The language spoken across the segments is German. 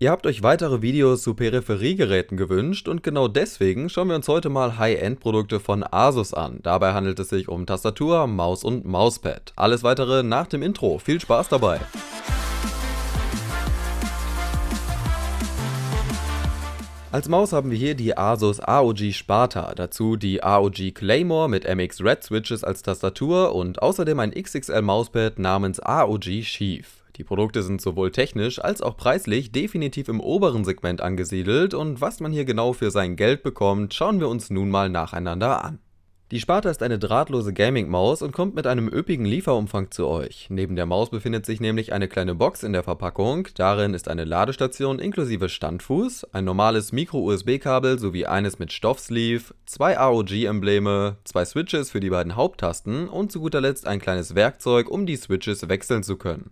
Ihr habt euch weitere Videos zu Peripheriegeräten gewünscht und genau deswegen schauen wir uns heute mal High-End-Produkte von Asus an. Dabei handelt es sich um Tastatur, Maus und Mauspad. Alles weitere nach dem Intro. Viel Spaß dabei! Als Maus haben wir hier die Asus AOG Sparta, dazu die AOG Claymore mit MX Red Switches als Tastatur und außerdem ein XXL Mauspad namens AOG Sheaf. Die Produkte sind sowohl technisch als auch preislich definitiv im oberen Segment angesiedelt und was man hier genau für sein Geld bekommt, schauen wir uns nun mal nacheinander an. Die Sparta ist eine drahtlose Gaming-Maus und kommt mit einem üppigen Lieferumfang zu euch. Neben der Maus befindet sich nämlich eine kleine Box in der Verpackung. Darin ist eine Ladestation inklusive Standfuß, ein normales Micro-USB-Kabel sowie eines mit Stoffsleeve, zwei ROG-Embleme, zwei Switches für die beiden Haupttasten und zu guter Letzt ein kleines Werkzeug, um die Switches wechseln zu können.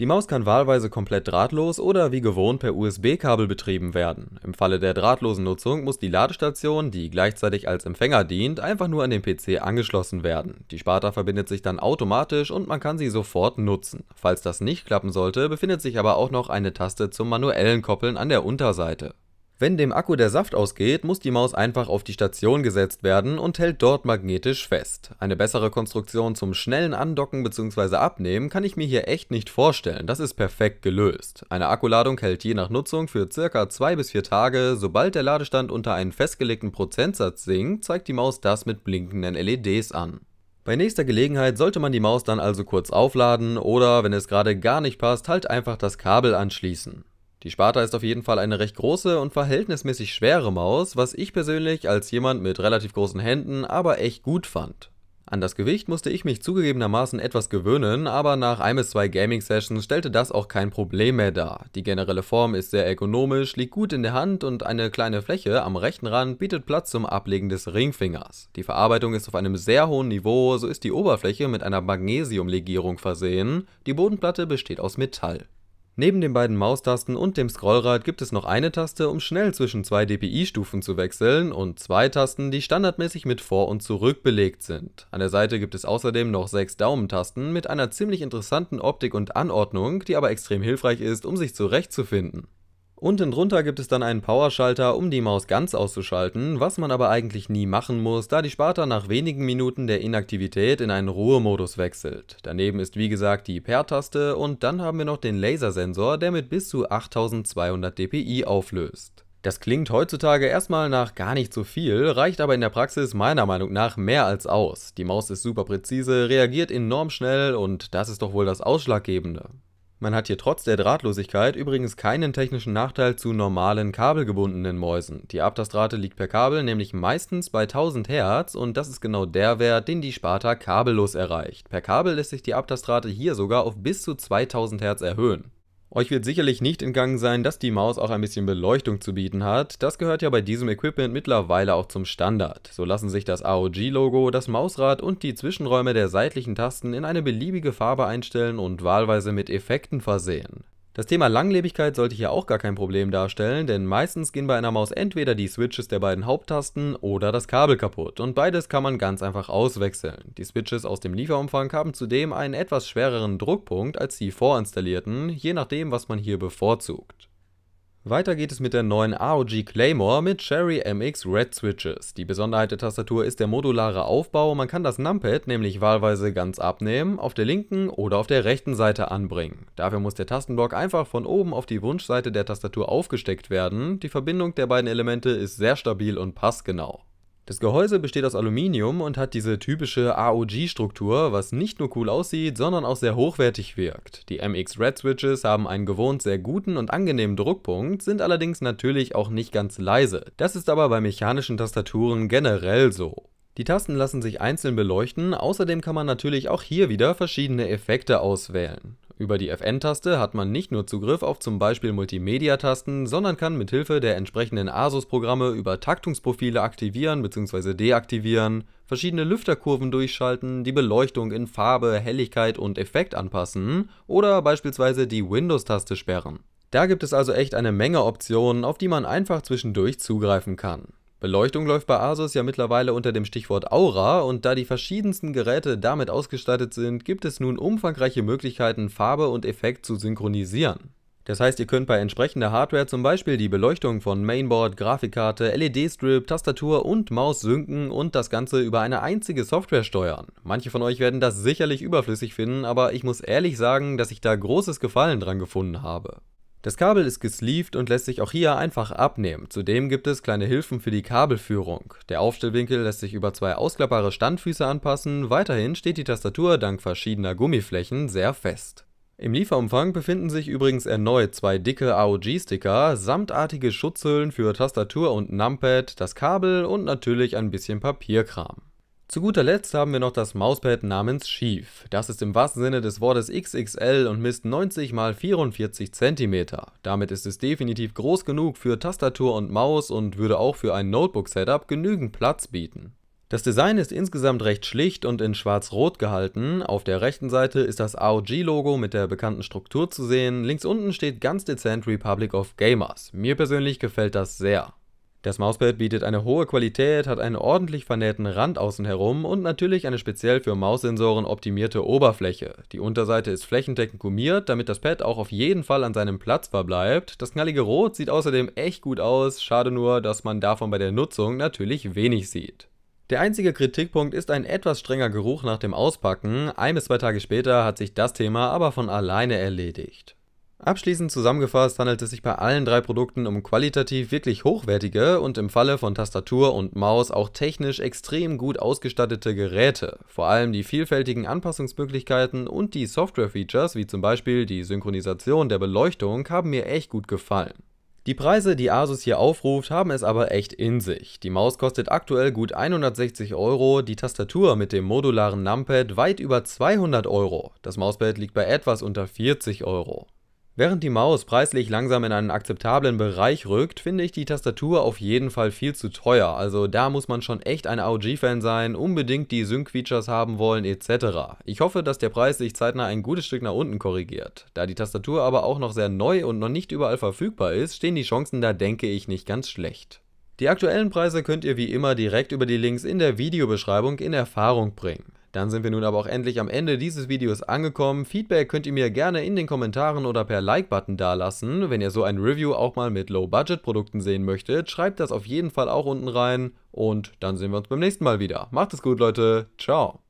Die Maus kann wahlweise komplett drahtlos oder wie gewohnt per USB-Kabel betrieben werden. Im Falle der drahtlosen Nutzung muss die Ladestation, die gleichzeitig als Empfänger dient, einfach nur an den PC angeschlossen werden. Die Sparta verbindet sich dann automatisch und man kann sie sofort nutzen. Falls das nicht klappen sollte, befindet sich aber auch noch eine Taste zum manuellen Koppeln an der Unterseite. Wenn dem Akku der Saft ausgeht, muss die Maus einfach auf die Station gesetzt werden und hält dort magnetisch fest. Eine bessere Konstruktion zum schnellen Andocken bzw. Abnehmen kann ich mir hier echt nicht vorstellen, das ist perfekt gelöst. Eine Akkuladung hält je nach Nutzung für ca. 2 4 Tage, sobald der Ladestand unter einen festgelegten Prozentsatz sinkt, zeigt die Maus das mit blinkenden LEDs an. Bei nächster Gelegenheit sollte man die Maus dann also kurz aufladen oder, wenn es gerade gar nicht passt, halt einfach das Kabel anschließen. Die Sparta ist auf jeden Fall eine recht große und verhältnismäßig schwere Maus, was ich persönlich als jemand mit relativ großen Händen aber echt gut fand. An das Gewicht musste ich mich zugegebenermaßen etwas gewöhnen, aber nach ein bis zwei Gaming-Sessions stellte das auch kein Problem mehr dar. Die generelle Form ist sehr ergonomisch, liegt gut in der Hand und eine kleine Fläche am rechten Rand bietet Platz zum Ablegen des Ringfingers. Die Verarbeitung ist auf einem sehr hohen Niveau, so ist die Oberfläche mit einer Magnesiumlegierung versehen, die Bodenplatte besteht aus Metall. Neben den beiden Maustasten und dem Scrollrad gibt es noch eine Taste, um schnell zwischen zwei DPI-Stufen zu wechseln und zwei Tasten, die standardmäßig mit Vor- und Zurück belegt sind. An der Seite gibt es außerdem noch sechs Daumentasten mit einer ziemlich interessanten Optik und Anordnung, die aber extrem hilfreich ist, um sich zurechtzufinden. Unten drunter gibt es dann einen Powerschalter, um die Maus ganz auszuschalten, was man aber eigentlich nie machen muss, da die Sparta nach wenigen Minuten der Inaktivität in einen Ruhemodus wechselt. Daneben ist wie gesagt die pair taste und dann haben wir noch den Lasersensor, der mit bis zu 8200 dpi auflöst. Das klingt heutzutage erstmal nach gar nicht so viel, reicht aber in der Praxis meiner Meinung nach mehr als aus. Die Maus ist super präzise, reagiert enorm schnell und das ist doch wohl das Ausschlaggebende. Man hat hier trotz der Drahtlosigkeit übrigens keinen technischen Nachteil zu normalen kabelgebundenen Mäusen. Die Abtastrate liegt per Kabel nämlich meistens bei 1000 Hertz und das ist genau der Wert, den die Sparta kabellos erreicht. Per Kabel lässt sich die Abtastrate hier sogar auf bis zu 2000 Hertz erhöhen. Euch wird sicherlich nicht entgangen sein, dass die Maus auch ein bisschen Beleuchtung zu bieten hat. Das gehört ja bei diesem Equipment mittlerweile auch zum Standard. So lassen sich das AOG-Logo, das Mausrad und die Zwischenräume der seitlichen Tasten in eine beliebige Farbe einstellen und wahlweise mit Effekten versehen. Das Thema Langlebigkeit sollte hier auch gar kein Problem darstellen, denn meistens gehen bei einer Maus entweder die Switches der beiden Haupttasten oder das Kabel kaputt und beides kann man ganz einfach auswechseln. Die Switches aus dem Lieferumfang haben zudem einen etwas schwereren Druckpunkt als die vorinstallierten, je nachdem was man hier bevorzugt. Weiter geht es mit der neuen ROG Claymore mit Cherry MX Red Switches. Die Besonderheit der Tastatur ist der modulare Aufbau, man kann das Numpad nämlich wahlweise ganz abnehmen, auf der linken oder auf der rechten Seite anbringen. Dafür muss der Tastenblock einfach von oben auf die Wunschseite der Tastatur aufgesteckt werden, die Verbindung der beiden Elemente ist sehr stabil und passgenau. Das Gehäuse besteht aus Aluminium und hat diese typische AOG-Struktur, was nicht nur cool aussieht, sondern auch sehr hochwertig wirkt. Die MX Red Switches haben einen gewohnt sehr guten und angenehmen Druckpunkt, sind allerdings natürlich auch nicht ganz leise. Das ist aber bei mechanischen Tastaturen generell so. Die Tasten lassen sich einzeln beleuchten, außerdem kann man natürlich auch hier wieder verschiedene Effekte auswählen. Über die Fn-Taste hat man nicht nur Zugriff auf zum Beispiel Multimedia-Tasten, sondern kann mithilfe der entsprechenden ASUS-Programme über Taktungsprofile aktivieren bzw. deaktivieren, verschiedene Lüfterkurven durchschalten, die Beleuchtung in Farbe, Helligkeit und Effekt anpassen oder beispielsweise die Windows-Taste sperren. Da gibt es also echt eine Menge Optionen, auf die man einfach zwischendurch zugreifen kann. Beleuchtung läuft bei Asus ja mittlerweile unter dem Stichwort Aura und da die verschiedensten Geräte damit ausgestattet sind, gibt es nun umfangreiche Möglichkeiten, Farbe und Effekt zu synchronisieren. Das heißt, ihr könnt bei entsprechender Hardware zum Beispiel die Beleuchtung von Mainboard, Grafikkarte, LED-Strip, Tastatur und Maus synken und das Ganze über eine einzige Software steuern. Manche von euch werden das sicherlich überflüssig finden, aber ich muss ehrlich sagen, dass ich da großes Gefallen dran gefunden habe. Das Kabel ist gesleeved und lässt sich auch hier einfach abnehmen. Zudem gibt es kleine Hilfen für die Kabelführung. Der Aufstellwinkel lässt sich über zwei ausklappbare Standfüße anpassen. Weiterhin steht die Tastatur dank verschiedener Gummiflächen sehr fest. Im Lieferumfang befinden sich übrigens erneut zwei dicke AOG-Sticker, samtartige Schutzhüllen für Tastatur und Numpad, das Kabel und natürlich ein bisschen Papierkram. Zu guter Letzt haben wir noch das Mauspad namens Schief. Das ist im wahrsten Sinne des Wortes XXL und misst 90 x 44 cm. Damit ist es definitiv groß genug für Tastatur und Maus und würde auch für ein Notebook-Setup genügend Platz bieten. Das Design ist insgesamt recht schlicht und in schwarz-rot gehalten. Auf der rechten Seite ist das AOG-Logo mit der bekannten Struktur zu sehen. Links unten steht ganz dezent Republic of Gamers. Mir persönlich gefällt das sehr. Das Mauspad bietet eine hohe Qualität, hat einen ordentlich vernähten Rand außen herum und natürlich eine speziell für Maussensoren optimierte Oberfläche. Die Unterseite ist flächendeckend gummiert, damit das Pad auch auf jeden Fall an seinem Platz verbleibt. Das knallige Rot sieht außerdem echt gut aus, schade nur, dass man davon bei der Nutzung natürlich wenig sieht. Der einzige Kritikpunkt ist ein etwas strenger Geruch nach dem Auspacken. Ein bis zwei Tage später hat sich das Thema aber von alleine erledigt. Abschließend zusammengefasst handelt es sich bei allen drei Produkten um qualitativ wirklich hochwertige und im Falle von Tastatur und Maus auch technisch extrem gut ausgestattete Geräte. Vor allem die vielfältigen Anpassungsmöglichkeiten und die Software-Features wie zum Beispiel die Synchronisation der Beleuchtung haben mir echt gut gefallen. Die Preise, die Asus hier aufruft, haben es aber echt in sich. Die Maus kostet aktuell gut 160 Euro, die Tastatur mit dem modularen Numpad weit über 200 Euro. Das Mauspad liegt bei etwas unter 40 Euro. Während die Maus preislich langsam in einen akzeptablen Bereich rückt, finde ich die Tastatur auf jeden Fall viel zu teuer, also da muss man schon echt ein AOG-Fan sein, unbedingt die Sync-Features haben wollen etc. Ich hoffe, dass der Preis sich zeitnah ein gutes Stück nach unten korrigiert. Da die Tastatur aber auch noch sehr neu und noch nicht überall verfügbar ist, stehen die Chancen da denke ich nicht ganz schlecht. Die aktuellen Preise könnt ihr wie immer direkt über die Links in der Videobeschreibung in Erfahrung bringen. Dann sind wir nun aber auch endlich am Ende dieses Videos angekommen. Feedback könnt ihr mir gerne in den Kommentaren oder per Like-Button dalassen. Wenn ihr so ein Review auch mal mit Low-Budget-Produkten sehen möchtet, schreibt das auf jeden Fall auch unten rein. Und dann sehen wir uns beim nächsten Mal wieder. Macht es gut, Leute. Ciao.